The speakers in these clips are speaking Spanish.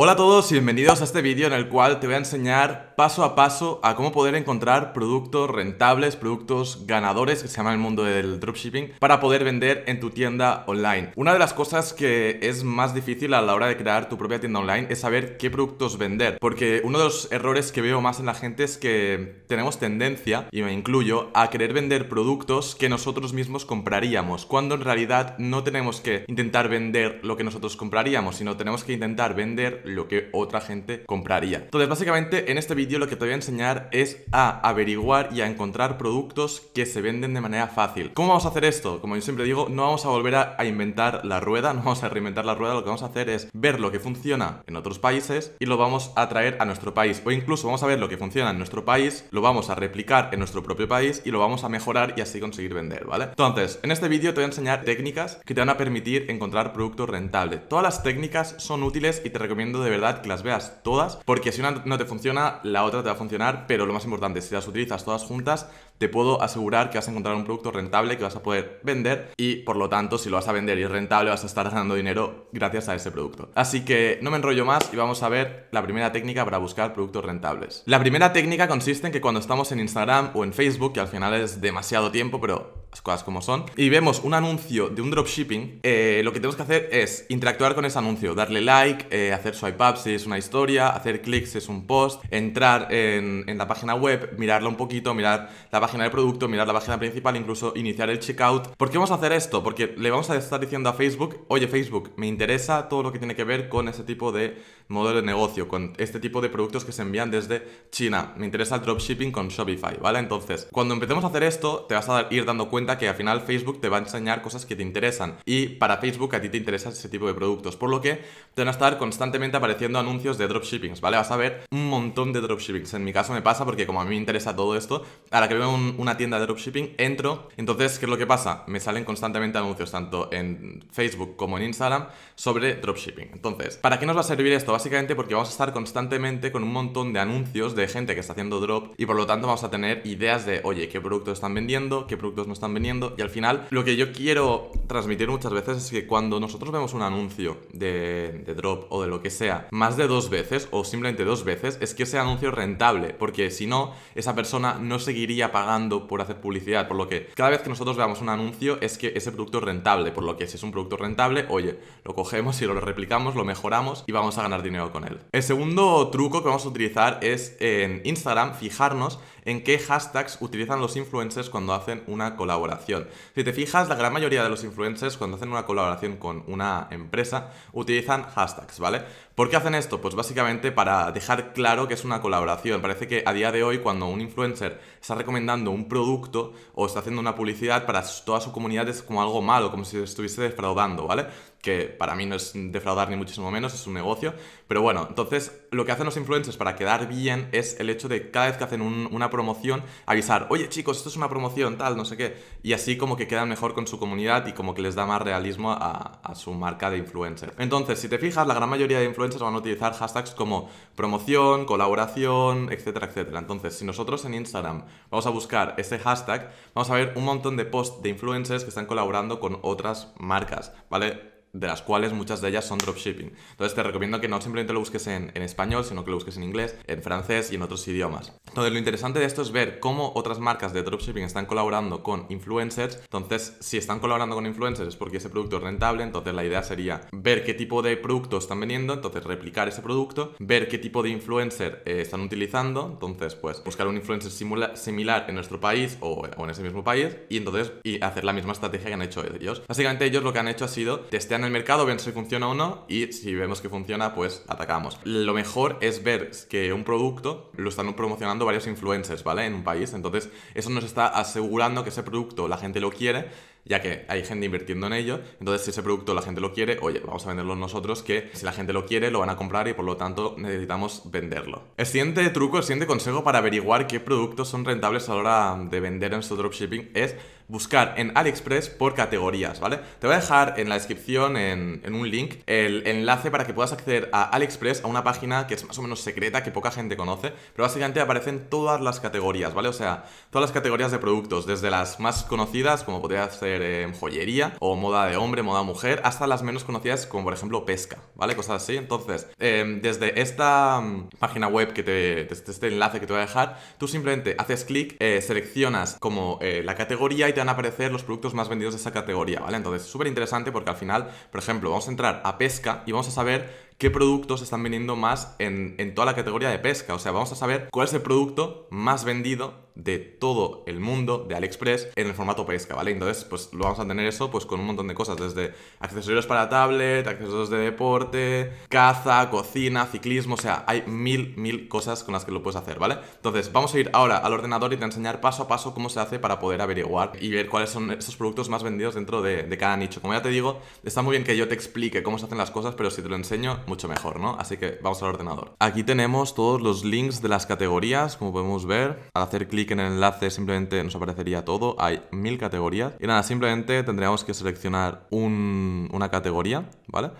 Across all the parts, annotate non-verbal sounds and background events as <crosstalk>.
Hola a todos y bienvenidos a este vídeo en el cual te voy a enseñar paso a paso a cómo poder encontrar productos rentables, productos ganadores que se llama el mundo del dropshipping para poder vender en tu tienda online. Una de las cosas que es más difícil a la hora de crear tu propia tienda online es saber qué productos vender, porque uno de los errores que veo más en la gente es que tenemos tendencia, y me incluyo, a querer vender productos que nosotros mismos compraríamos, cuando en realidad no tenemos que intentar vender lo que nosotros compraríamos, sino tenemos que intentar vender lo que otra gente compraría. Entonces, básicamente en este vídeo lo que te voy a enseñar es a averiguar y a encontrar productos que se venden de manera fácil. ¿Cómo vamos a hacer esto? Como yo siempre digo, no vamos a volver a, inventar la rueda, <laughs> no vamos a reinventar la rueda, lo que vamos a hacer es ver lo que funciona en otros países y lo vamos a traer a nuestro país. O incluso vamos a ver lo que funciona en nuestro país, lo vamos a replicar en nuestro propio país y lo vamos a mejorar y así conseguir vender, ¿vale? Entonces, en este vídeo te voy a enseñar técnicas que te van a permitir encontrar productos rentables. Todas las técnicas son útiles y te recomiendo de verdad que las veas todas, porque si una no te funciona, la otra te va a funcionar, pero lo más importante, si las utilizas todas juntas, te puedo asegurar que vas a encontrar un producto rentable que vas a poder vender y por lo tanto, si lo vas a vender y es rentable, vas a estar ganando dinero gracias a ese producto. Así que no me enrollo más y vamos a ver la primera técnica para buscar productos rentables. La primera técnica consiste en que cuando estamos en Instagram o en Facebook, que al final es demasiado tiempo, pero las cosas como son, y vemos un anuncio de un dropshipping, eh, lo que tenemos que hacer es interactuar con ese anuncio, darle like, eh, hacer swipe up si es una historia, hacer clics si es un post, entrar en, en, la página web, mirarla un poquito, mirar la página del producto, mirar la página principal, incluso iniciar el checkout. ¿Por qué vamos a hacer esto? Porque le vamos a estar diciendo a Facebook, oye Facebook, me interesa todo lo que tiene que ver con ese tipo de modelo de negocio, con este tipo de productos que se envían desde China. Me interesa el dropshipping con Shopify, ¿vale? Entonces, cuando empecemos a hacer esto, te vas a ir dando cuenta que al final Facebook te va a enseñar cosas que te interesan y para Facebook a ti te interesan ese tipo de productos, por lo que te van a estar constantemente apareciendo anuncios de dropshippings, ¿vale? Vas a ver un montón de dropshippings. En mi caso me pasa porque como a mí me interesa todo esto, ahora que veo una tienda de dropshipping, entro. Entonces, ¿qué es lo que pasa? Me salen constantemente anuncios, tanto en Facebook como en Instagram, sobre dropshipping. Entonces, ¿para qué nos va a servir esto? básicamente porque vamos a estar constantemente con un montón de anuncios de gente que está haciendo drop y por lo tanto vamos a tener ideas de, oye, qué productos están vendiendo, qué productos no están vendiendo y al final lo que yo quiero transmitir muchas veces es que cuando nosotros vemos un anuncio de, drop o de lo que sea más de dos veces o simplemente dos veces, es que ese anuncio es rentable porque si no, esa persona no seguiría pagando por hacer publicidad, por lo que cada vez que nosotros veamos un anuncio es que ese producto es rentable, por lo que si es un producto rentable, oye, lo cogemos y lo replicamos, lo mejoramos y vamos a ganar dinero con él. El segundo truco que vamos a utilizar es en Instagram fijarnos en qué hashtags utilizan los influencers cuando hacen una colaboración. Si te fijas, la gran mayoría de los influencers cuando hacen una colaboración con una empresa utilizan hashtags, ¿vale? ¿Por qué hacen esto? Pues básicamente para dejar claro que es una colaboración. Parece que a día de hoy cuando un influencer está recomendando un producto o está haciendo una publicidad para toda su comunidad es como algo malo, como si estuviese defraudando, ¿vale? Que para mí no es defraudar ni muchísimo menos, es un negocio. Pero bueno, entonces lo que hacen los influencers para quedar bien es el hecho de cada vez que hacen una promoción, avisar, oye chicos, esto es una promoción, tal, no sé qué. Y así como que quedan mejor con su comunidad y como que les da más realismo a, su marca de influencer. Entonces, si te fijas, la gran mayoría de influencers van a utilizar hashtags como promoción, colaboración, etcétera, etcétera. Entonces, si nosotros en Instagram vamos a buscar ese hashtag, vamos a ver un montón de posts de influencers que están colaborando con otras marcas, ¿vale? de las cuales muchas de ellas son dropshipping. Entonces te recomiendo que no simplemente lo busques en, español, sino que lo busques en inglés, en francés y en otros idiomas. Entonces lo interesante de esto es ver cómo otras marcas de dropshipping están colaborando con influencers. Entonces si están colaborando con influencers es porque ese producto es rentable, entonces la idea sería ver qué tipo de producto están vendiendo, entonces replicar ese producto, ver qué tipo de influencer eh, están utilizando, entonces pues buscar un influencer similar en nuestro país o, en ese mismo país y entonces y hacer la misma estrategia que han hecho ellos. Básicamente ellos lo que han hecho ha sido testear en el mercado, ven si funciona o no y si vemos que funciona, pues atacamos. Lo mejor es ver que un producto lo están promocionando varios influencers, ¿vale? En un país. Entonces, eso nos está asegurando que ese producto la gente lo quiere, ya que hay gente invirtiendo en ello. Entonces, si ese producto la gente lo quiere, oye, vamos a venderlo nosotros, que si la gente lo quiere, lo van a comprar y por lo tanto necesitamos venderlo. El siguiente truco, el siguiente consejo para averiguar qué productos son rentables a la hora de vender en su dropshipping es buscar en AliExpress por categorías, ¿vale? Te voy a dejar en la descripción, en, un link, el enlace para que puedas acceder a AliExpress, a una página que es más o menos secreta, que poca gente conoce, pero básicamente aparecen todas las categorías, ¿vale? O sea, todas las categorías de productos, desde las más conocidas, como podría ser eh, joyería, o moda de hombre, moda mujer, hasta las menos conocidas, como por ejemplo pesca, ¿vale? Cosas así. Entonces, em, desde esta mm, página web que te, desde este enlace que te voy a dejar, tú simplemente haces clic, eh, seleccionas como eh, la categoría y van a aparecer los productos más vendidos de esa categoría, ¿vale? Entonces, súper interesante porque al final, por ejemplo, vamos a entrar a pesca y vamos a saber qué productos están vendiendo más en, en toda la categoría de pesca. O sea, vamos a saber cuál es el producto más vendido de todo el mundo de AliExpress en el formato pesca, ¿vale? Entonces, pues lo vamos a tener eso pues con un montón de cosas, desde accesorios para tablet, accesorios de deporte, caza, cocina, ciclismo, o sea, hay mil, mil cosas con las que lo puedes hacer, ¿vale? Entonces, vamos a ir ahora al ordenador y te enseñar paso a paso cómo se hace para poder averiguar y ver cuáles son esos productos más vendidos dentro de cada nicho. Como ya te digo, está muy bien que yo te explique cómo se hacen las cosas, pero si te lo enseño, mucho mejor, ¿no? Así que vamos al ordenador. Aquí tenemos todos los links de las categorías, como podemos ver. Al hacer clic que en el enlace simplemente nos aparecería todo. Hay mil categorías. Y nada, simplemente tendríamos que seleccionar una categoría, ¿vale?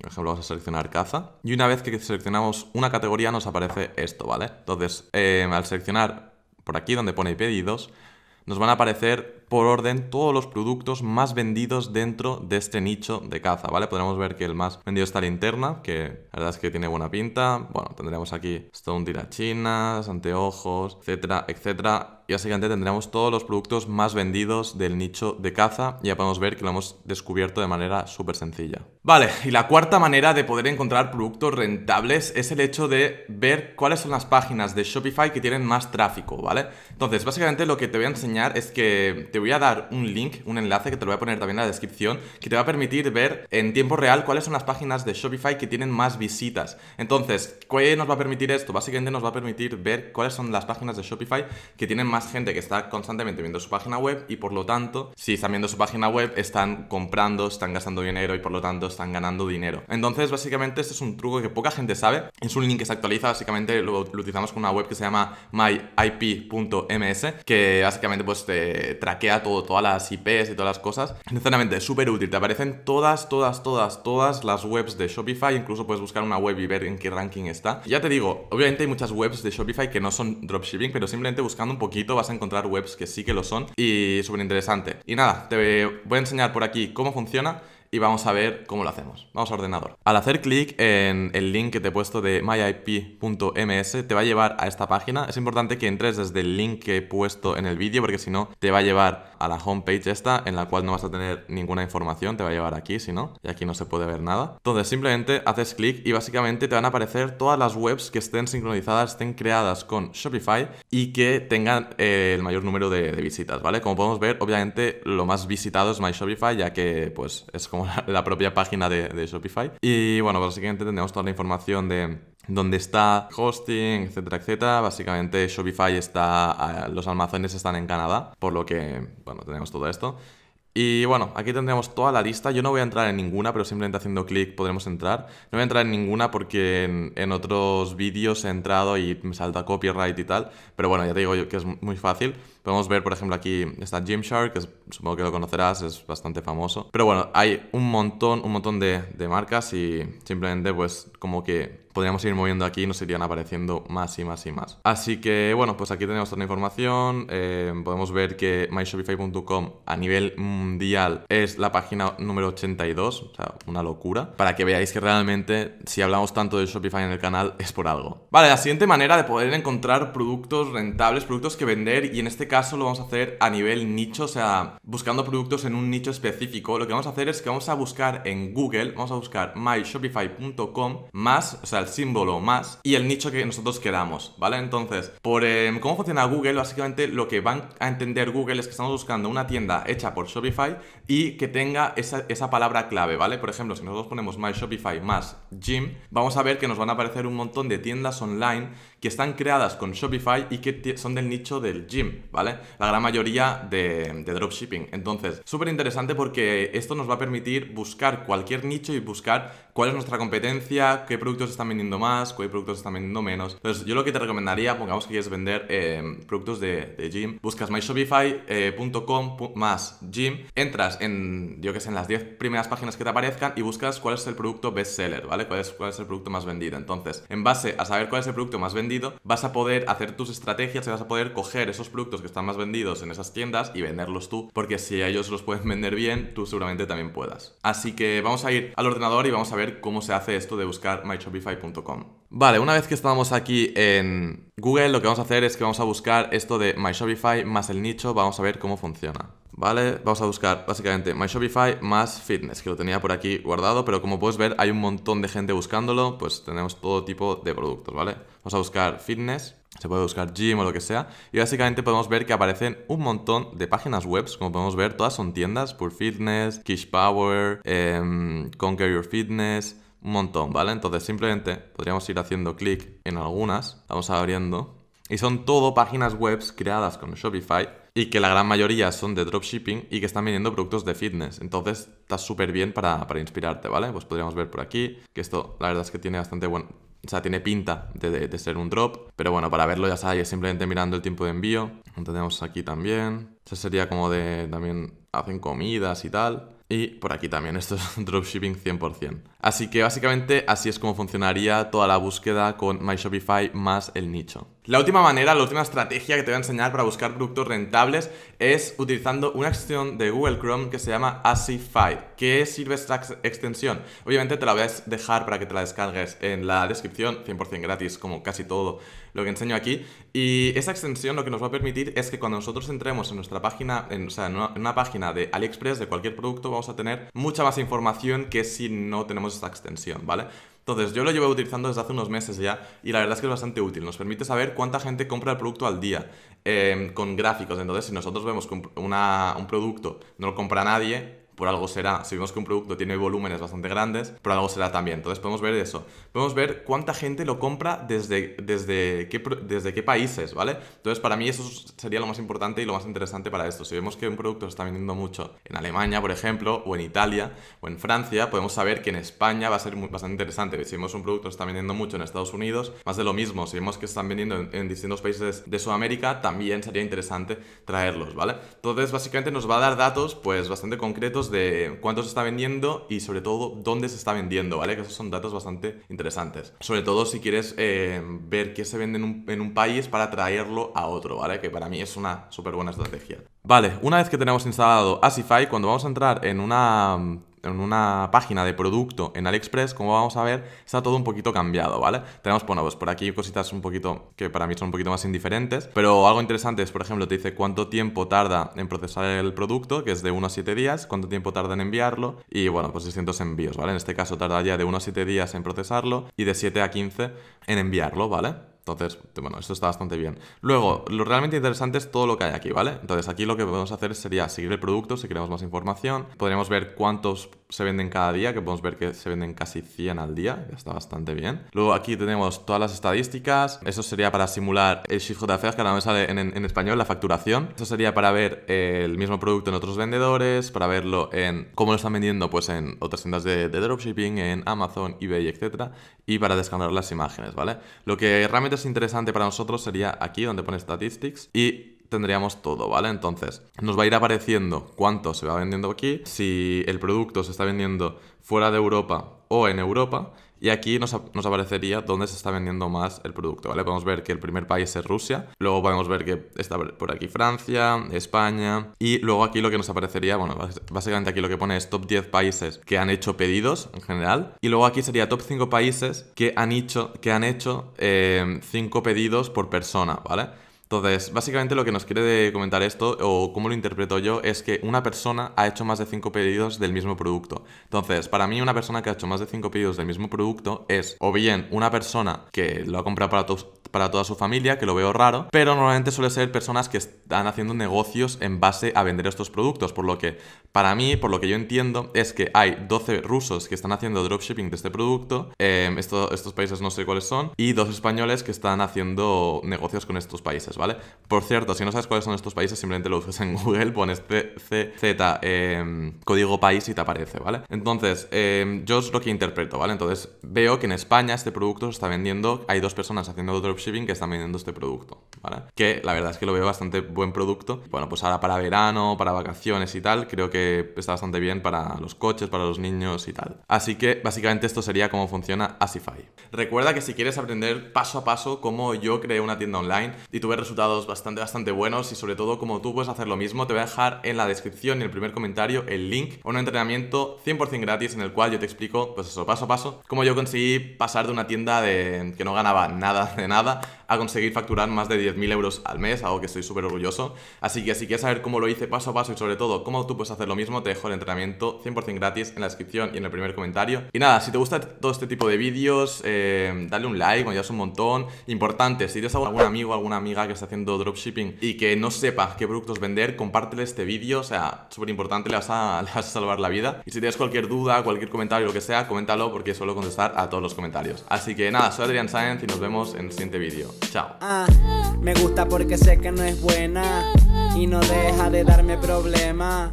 Por ejemplo, vamos a seleccionar caza. Y una vez que seleccionamos una categoría nos aparece esto, ¿vale? Entonces, eh, al seleccionar por aquí donde pone pedidos, nos van a aparecer por orden todos los productos más vendidos dentro de este nicho de caza, ¿vale? Podremos ver que el más vendido está linterna, que la verdad es que tiene buena pinta. Bueno, tendremos aquí stone tirachinas, anteojos, etcétera, etcétera y básicamente tendremos todos los productos más vendidos del nicho de caza y ya podemos ver que lo hemos descubierto de manera súper sencilla. Vale, y la cuarta manera de poder encontrar productos rentables es el hecho de ver cuáles son las páginas de Shopify que tienen más tráfico, ¿vale? Entonces, básicamente lo que te voy a enseñar es que voy a dar un link, un enlace que te lo voy a poner también en la descripción, que te va a permitir ver en tiempo real cuáles son las páginas de Shopify que tienen más visitas. Entonces, ¿qué nos va a permitir esto? Básicamente nos va a permitir ver cuáles son las páginas de Shopify que tienen más gente que está constantemente viendo su página web y por lo tanto, si están viendo su página web, están comprando, están gastando dinero y por lo tanto están ganando dinero. Entonces, básicamente, este es un truco que poca gente sabe. Es un link que se actualiza, básicamente lo, utilizamos con una web que se llama myip.ms, que básicamente pues te traquea todo, todas las IPs y todas las cosas. Sinceramente, súper útil. Te aparecen todas, todas, todas, todas las webs de Shopify. Incluso puedes buscar una web y ver en qué ranking está. ya te digo, obviamente hay muchas webs de Shopify que no son dropshipping, pero simplemente buscando un poquito vas a encontrar webs que sí que lo son y súper interesante. Y nada, te voy a enseñar por aquí cómo funciona y vamos a ver cómo lo hacemos. Vamos a ordenador. Al hacer clic en el link que te he puesto de myip.ms te va a llevar a esta página. Es importante que entres desde el link que he puesto en el vídeo porque si no te va a llevar a la homepage esta, en la cual no vas a tener ninguna información, te va a llevar aquí, si no, y aquí no se puede ver nada. Entonces simplemente haces clic y básicamente te van a aparecer todas las webs que estén sincronizadas, estén creadas con Shopify y que tengan eh, el mayor número de, visitas, ¿vale? Como podemos ver, obviamente lo más visitado es My Shopify, ya que pues es como <laughs> la, propia página de, de Shopify. Y bueno, básicamente tenemos toda la información de donde está hosting, etcétera, etcétera. Básicamente Shopify está, los almacenes están en Canadá, por lo que, bueno, tenemos todo esto. Y bueno, aquí tendremos toda la lista. Yo no voy a entrar en ninguna, pero simplemente haciendo clic podremos entrar. No voy a entrar en ninguna porque en, otros vídeos he entrado y me salta copyright y tal. Pero bueno, ya te digo que es muy fácil. Podemos ver, por ejemplo, aquí está Gymshark, que supongo que lo conocerás, es bastante famoso. Pero bueno, hay un montón, un montón de marcas y simplemente pues como que podríamos ir moviendo aquí y nos irían apareciendo más y más y más. Así que bueno, pues aquí tenemos toda la información. Eh, podemos ver que myshopify.com a nivel mundial es la página número 82, o sea, una locura, para que veáis que realmente si hablamos tanto de Shopify en el canal es por algo. Vale, la siguiente manera de poder encontrar productos rentables, productos que vender, y en este caso lo vamos a hacer a nivel nicho, o sea, buscando productos en un nicho específico, lo que vamos a hacer es que vamos a buscar en Google, vamos a buscar myshopify.com más, o sea, el símbolo más y el nicho que nosotros queramos, ¿vale? Entonces, por em, cómo funciona Google, básicamente lo que van a entender Google es que estamos buscando una tienda hecha por Shopify y que tenga esa, esa palabra clave, ¿vale? Por ejemplo, si nosotros ponemos My Shopify más Gym, vamos a ver que nos van a aparecer un montón de tiendas online que están creadas con Shopify y que son del nicho del gym, ¿vale? La gran mayoría de, dropshipping. Entonces, súper interesante porque esto nos va a permitir buscar cualquier nicho y buscar cuál es nuestra competencia, qué productos están vendiendo más, qué productos están vendiendo menos. Entonces, yo lo que te recomendaría, pongamos que quieres vender eh, productos de, gym, buscas myshopify.com eh, más gym, entras en, yo que sé, en las 10 primeras páginas que te aparezcan y buscas cuál es el producto best seller, ¿vale? cuál es el producto más vendido. Entonces, en base a saber cuál es el producto más vendido, vas a poder hacer tus estrategias y vas a poder coger esos productos que están más vendidos en esas tiendas y venderlos tú, porque si ellos los pueden vender bien, tú seguramente también puedas. Así que vamos a ir al ordenador y vamos a ver cómo se hace esto de buscar myshopify.com. Vale, una vez que estamos aquí en Google, lo que vamos a hacer es que vamos a buscar esto de myshopify más el nicho, vamos a ver cómo funciona. ¿vale? Vamos a buscar básicamente My Shopify más Fitness, que lo tenía por aquí guardado, pero como puedes ver hay un montón de gente buscándolo, pues tenemos todo tipo de productos, ¿vale? Vamos a buscar Fitness, se puede buscar gym o lo que sea, y básicamente podemos ver que aparecen un montón de páginas web, como podemos ver, todas son tiendas, por Fitness, Kish Power, em, Conquer Your Fitness... Un montón, ¿vale? Entonces simplemente podríamos ir haciendo clic en algunas, vamos abriendo, y son todo páginas web creadas con Shopify y que la gran mayoría son de dropshipping y que están vendiendo productos de fitness. Entonces está súper bien para, inspirarte, ¿vale? Pues podríamos ver por aquí que esto la verdad es que tiene bastante bueno... O sea, tiene pinta de, ser un drop, pero bueno, para verlo ya sabes, simplemente mirando el tiempo de envío. tenemos aquí también. Eso sería como de... también hacen comidas y tal. Y por aquí también, <laughs> esto es dropshipping 100%. Así que básicamente así es como funcionaría toda la búsqueda con My Shopify más el nicho. La última manera, la última estrategia que te voy a enseñar para buscar productos rentables es utilizando una extensión de Google Chrome que se llama Asify. ¿Qué sirve esta extensión? Obviamente te la voy a dejar para que te la descargues en la descripción, 100% gratis, como casi todo lo que enseño aquí. Y esa extensión lo que nos va a permitir es que cuando nosotros entremos en nuestra página, o sea, en una página de AliExpress, de cualquier producto, vamos a tener mucha más información que si no tenemos esta extensión, ¿vale? Entonces, yo lo llevo utilizando desde hace unos meses ya y la verdad es que es bastante útil. Nos permite saber cuánta gente compra el producto al día eh, con gráficos. Entonces, si nosotros vemos que un producto no lo compra nadie, por algo será. Si vemos que un producto tiene volúmenes bastante grandes, por algo será también. Entonces podemos ver eso. Podemos ver cuánta gente lo compra desde, desde, qué, desde qué países, ¿vale? Entonces para mí eso sería lo más importante y lo más interesante para esto. Si vemos que un producto se está vendiendo mucho en Alemania, por ejemplo, o en Italia, o en Francia, podemos saber que en España va a ser bastante interesante. Si vemos un producto se está vendiendo mucho en Estados Unidos, más de lo mismo. Si vemos que están vendiendo en, en distintos países de Sudamérica, también sería interesante traerlos, ¿vale? Entonces básicamente nos va a dar datos pues bastante concretos de cuánto se está vendiendo y sobre todo dónde se está vendiendo, ¿vale? Que esos son datos bastante interesantes. Sobre todo si quieres eh, ver qué se vende en un, en un país para traerlo a otro, ¿vale? Que para mí es una súper buena estrategia. Vale, una vez que tenemos instalado Asify, cuando vamos a entrar en una en una página de producto en AliExpress, como vamos a ver, está todo un poquito cambiado, ¿vale? Tenemos, bueno, pues por aquí cositas un poquito que para mí son un poquito más indiferentes, pero algo interesante es, por ejemplo, te dice cuánto tiempo tarda en procesar el producto, que es de 1 a 7 días, cuánto tiempo tarda en enviarlo y, bueno, pues 600 envíos, ¿vale? En este caso tardaría de 1 a 7 días en procesarlo y de 7 a 15 en enviarlo, ¿vale? Entonces, bueno, esto está bastante bien. Luego, lo realmente interesante es todo lo que hay aquí, ¿vale? Entonces, aquí lo que podemos hacer sería seguir el producto si queremos más información. Podríamos ver cuántos se venden cada día, que podemos ver que se venden casi 100 al día, que está bastante bien. Luego aquí tenemos todas las estadísticas, eso sería para simular el shift affairs, que ahora me sale en, español, la facturación. Eso sería para ver eh, el mismo producto en otros vendedores, para verlo en cómo lo están vendiendo pues en otras tiendas de, dropshipping, en Amazon, eBay, etc y para descargar las imágenes, ¿vale? Lo que realmente es interesante para nosotros sería aquí donde pone Statistics y tendríamos todo, ¿vale? Entonces, nos va a ir apareciendo cuánto se va vendiendo aquí, si el producto se está vendiendo fuera de Europa o en Europa y aquí nos, aparecería dónde se está vendiendo más el producto, ¿vale? Podemos ver que el primer país es Rusia, luego podemos ver que está por aquí Francia, España, y luego aquí lo que nos aparecería, bueno, básicamente aquí lo que pone es top 10 países que han hecho pedidos en general, y luego aquí sería top 5 países que han hecho, que eh, 5 pedidos por persona, ¿vale? Entonces, básicamente lo que nos quiere comentar esto, o cómo lo interpreto yo, es que una persona ha hecho más de 5 pedidos del mismo producto. Entonces, para mí una persona que ha hecho más de 5 pedidos del mismo producto es o bien una persona que lo ha comprado para, para toda su familia, que lo veo raro, pero normalmente suele ser personas que están haciendo negocios en base a vender estos productos, por lo que para mí, por lo que yo entiendo, es que hay 12 rusos que están haciendo dropshipping de este producto, em, estos países no sé cuáles son, y dos españoles que están haciendo negocios con estos países, ¿vale? Por cierto, si no sabes cuáles son estos países, simplemente lo buscas en <laughs> Google, pones CZ, em, código país y te aparece, ¿vale? Entonces, em, yo es lo que interpreto, ¿vale? Entonces veo que en España este producto se está vendiendo, hay dos personas haciendo dropshipping, Shipping que están vendiendo este producto, ¿vale? Que la verdad es que lo veo bastante buen producto. Bueno, pues ahora para verano, para vacaciones y tal, creo que está bastante bien para los coches, para los niños y tal. Así que básicamente esto sería cómo funciona Asify. Recuerda que si quieres aprender paso a paso cómo yo creé una tienda online y tuve resultados bastante, bastante buenos y sobre todo como tú puedes hacer lo mismo, te voy a dejar en la descripción y en el primer comentario el link a un entrenamiento 100% gratis en el cual yo te explico, pues eso, paso a paso, cómo yo conseguí pasar de una tienda de que no ganaba nada de nada a conseguir facturar más de 10.000 euros al mes, algo que estoy súper orgulloso. Así que si quieres saber cómo lo hice paso a paso y sobre todo cómo tú puedes hacer lo mismo, te dejo el entrenamiento 100% gratis en la descripción y en el primer comentario. Y nada, si te gusta todo este tipo de vídeos, eh, dale un like, ya es un montón. Importante, si tienes algún amigo o alguna amiga que está haciendo dropshipping y que no sepa qué productos vender, compártele este vídeo, o sea, súper importante, <laughs> le, vas a salvar la vida. Y si tienes cualquier duda, cualquier comentario, lo que sea, coméntalo porque suelo contestar a todos los comentarios. Así que nada, soy Adrián Sáenz y nos vemos en el siguiente este vídeo. Chao. Ah, me gusta porque sé que no es buena y no deja de darme problemas.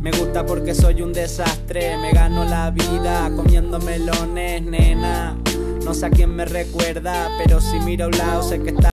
Me gusta porque soy un desastre, me gano la vida comiendo melones, nena. No sé a quién me recuerda, pero si miro a un lado sé que está...